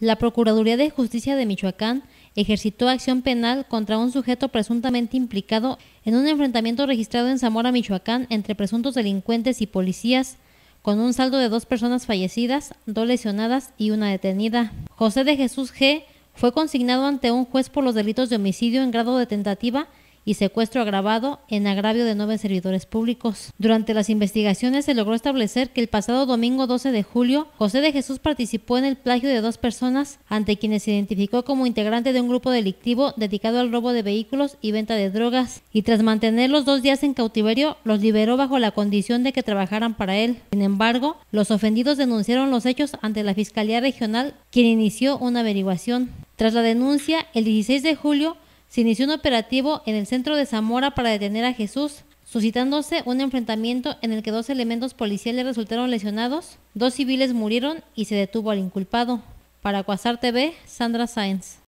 La Procuraduría de Justicia de Michoacán ejercitó acción penal contra un sujeto presuntamente implicado en un enfrentamiento registrado en Zamora, Michoacán, entre presuntos delincuentes y policías, con un saldo de dos personas fallecidas, dos lesionadas y una detenida. José de Jesús G. fue consignado ante un juez por los delitos de homicidio en grado de tentativa y secuestro agravado en agravio de nueve servidores públicos. Durante las investigaciones se logró establecer que el pasado domingo 12 de julio, José de Jesús participó en el plagio de dos personas ante quienes se identificó como integrante de un grupo delictivo dedicado al robo de vehículos y venta de drogas, y tras mantenerlos dos días en cautiverio, los liberó bajo la condición de que trabajaran para él. Sin embargo, los ofendidos denunciaron los hechos ante la Fiscalía Regional, quien inició una averiguación. Tras la denuncia, el 16 de julio, se inició un operativo en el centro de Zamora para detener a Jesús, suscitándose un enfrentamiento en el que dos elementos policiales resultaron lesionados, dos civiles murieron y se detuvo al inculpado. Para Cuasar TV, Sandra Sáenz.